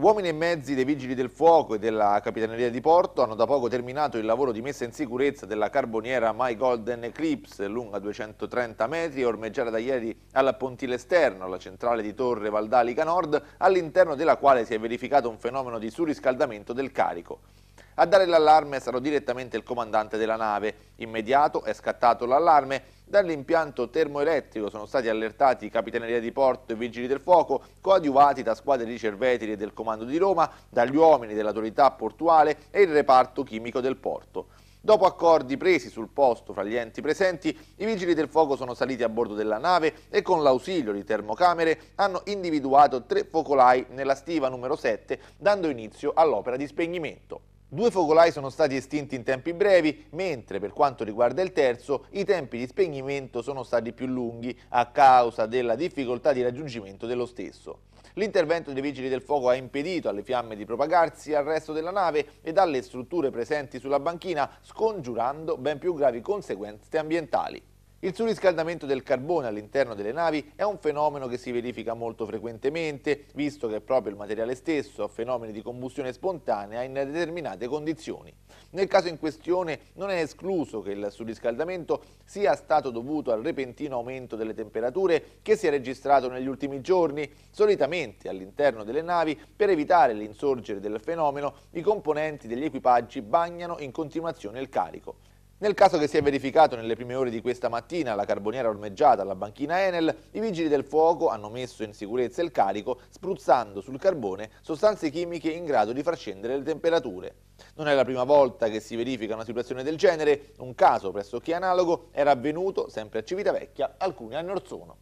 Uomini e mezzi dei Vigili del Fuoco e della Capitaneria di Porto hanno da poco terminato il lavoro di messa in sicurezza della carboniera My Golden Eclipse, lunga 230 metri, ormeggiata da ieri al pontile esterno, la centrale di Torre Valdalica Nord, all'interno della quale si è verificato un fenomeno di surriscaldamento del carico. A dare l'allarme sarà direttamente il comandante della nave. Immediato è scattato l'allarme. Dall'impianto termoelettrico sono stati allertati Capitaneria di Porto e Vigili del Fuoco, coadiuvati da squadre di cervetri e del Comando di Roma, dagli uomini dell'autorità portuale e il reparto chimico del porto. Dopo accordi presi sul posto fra gli enti presenti, i vigili del fuoco sono saliti a bordo della nave e con l'ausilio di termocamere hanno individuato tre focolai nella stiva numero 7, dando inizio all'opera di spegnimento. Due focolai sono stati estinti in tempi brevi, mentre per quanto riguarda il terzo i tempi di spegnimento sono stati più lunghi a causa della difficoltà di raggiungimento dello stesso. L'intervento dei vigili del fuoco ha impedito alle fiamme di propagarsi al resto della nave e alle strutture presenti sulla banchina, scongiurando ben più gravi conseguenze ambientali. Il surriscaldamento del carbone all'interno delle navi è un fenomeno che si verifica molto frequentemente, visto che è proprio il materiale stesso a fenomeni di combustione spontanea in determinate condizioni. Nel caso in questione non è escluso che il surriscaldamento sia stato dovuto al repentino aumento delle temperature che si è registrato negli ultimi giorni. Solitamente all'interno delle navi, per evitare l'insorgere del fenomeno, i componenti degli equipaggi bagnano in continuazione il carico. Nel caso che si è verificato nelle prime ore di questa mattina alla carboniera ormeggiata alla banchina Enel, i vigili del fuoco hanno messo in sicurezza il carico spruzzando sul carbone sostanze chimiche in grado di far scendere le temperature. Non è la prima volta che si verifica una situazione del genere, un caso pressoché analogo era avvenuto sempre a Civitavecchia alcuni anni or sono.